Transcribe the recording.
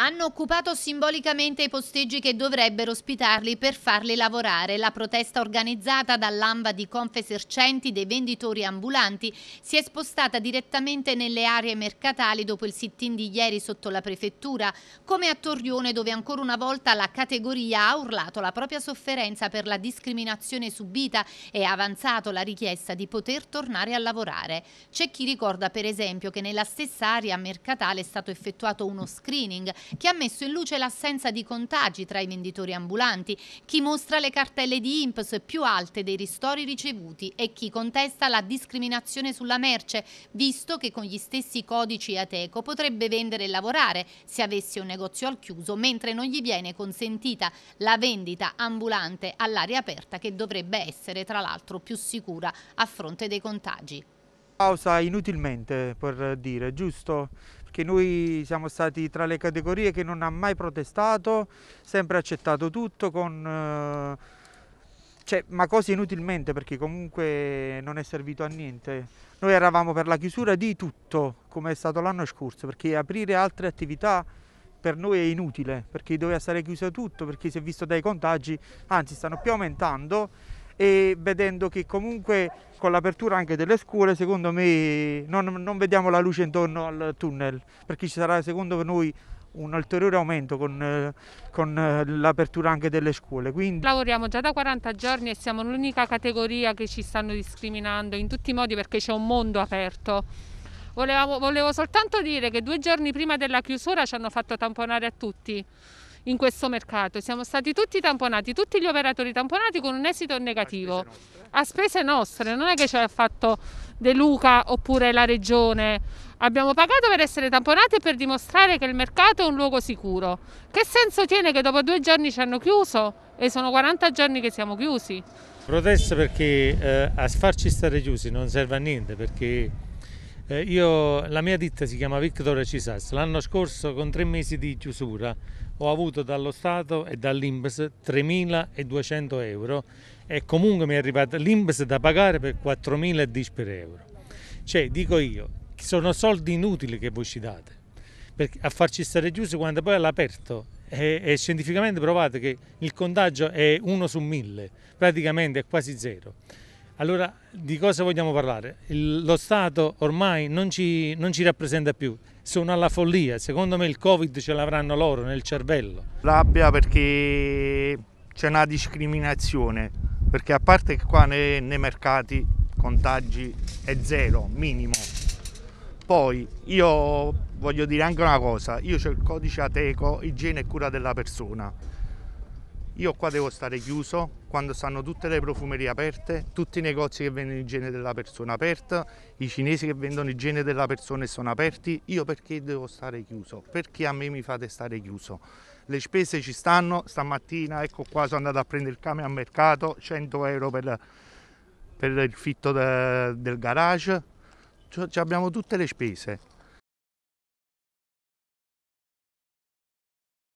hanno occupato simbolicamente i posteggi che dovrebbero ospitarli per farli lavorare. La protesta organizzata dall'AMBA di Confesercenti dei venditori ambulanti si è spostata direttamente nelle aree mercatali dopo il sit-in di ieri sotto la prefettura, come a Torrione dove ancora una volta la categoria ha urlato la propria sofferenza per la discriminazione subita e ha avanzato la richiesta di poter tornare a lavorare. C'è chi ricorda per esempio che nella stessa area mercatale è stato effettuato uno screening che ha messo in luce l'assenza di contagi tra i venditori ambulanti, chi mostra le cartelle di INPS più alte dei ristori ricevuti e chi contesta la discriminazione sulla merce, visto che con gli stessi codici Ateco potrebbe vendere e lavorare se avesse un negozio al chiuso, mentre non gli viene consentita la vendita ambulante all'aria aperta che dovrebbe essere tra l'altro più sicura a fronte dei contagi. Pausa inutilmente per dire, giusto? Perché noi siamo stati tra le categorie che non ha mai protestato, sempre accettato tutto con... Eh, cioè, ma cose inutilmente perché comunque non è servito a niente. Noi eravamo per la chiusura di tutto, come è stato l'anno scorso, perché aprire altre attività per noi è inutile, perché doveva stare chiuso tutto, perché si è visto dai contagi, anzi stanno più aumentando e vedendo che comunque con l'apertura anche delle scuole secondo me non, non vediamo la luce intorno al tunnel perché ci sarà secondo noi un ulteriore aumento con, con eh, l'apertura anche delle scuole. Quindi... Lavoriamo già da 40 giorni e siamo l'unica categoria che ci stanno discriminando in tutti i modi perché c'è un mondo aperto. Volevo, volevo soltanto dire che due giorni prima della chiusura ci hanno fatto tamponare a tutti in questo mercato. Siamo stati tutti tamponati, tutti gli operatori tamponati con un esito negativo. A spese nostre, non è che ce l'ha fatto De Luca oppure la regione. Abbiamo pagato per essere tamponati e per dimostrare che il mercato è un luogo sicuro. Che senso tiene che dopo due giorni ci hanno chiuso e sono 40 giorni che siamo chiusi? Protesta perché eh, a farci stare chiusi non serve a niente perché eh, io, la mia ditta si chiama Victoria Cisas. L'anno scorso, con tre mesi di chiusura, ho avuto dallo Stato e dall'Inps 3.200 euro e comunque mi è arrivata l'Inps da pagare per 4.010 euro. Cioè, dico io, sono soldi inutili che voi ci date perché a farci stare chiusi quando poi all'aperto è, eh, è, scientificamente provato che il contagio è uno su mille, praticamente è quasi zero. Allora di cosa vogliamo parlare? Il, lo Stato ormai non ci, non ci rappresenta più, sono alla follia, secondo me il Covid ce l'avranno loro nel cervello. Rabbia perché c'è una discriminazione, perché a parte che qua nei, nei mercati contagi è zero, minimo. Poi io voglio dire anche una cosa, io ho il codice Ateco, igiene e cura della persona. Io qua devo stare chiuso, quando stanno tutte le profumerie aperte, tutti i negozi che vendono igiene della persona aperta, i cinesi che vendono igiene della persona e sono aperti, io perché devo stare chiuso? Perché a me mi fate stare chiuso? Le spese ci stanno, stamattina ecco qua sono andato a prendere il camion al mercato, 100 euro per, per il fitto de, del garage, cioè, abbiamo tutte le spese.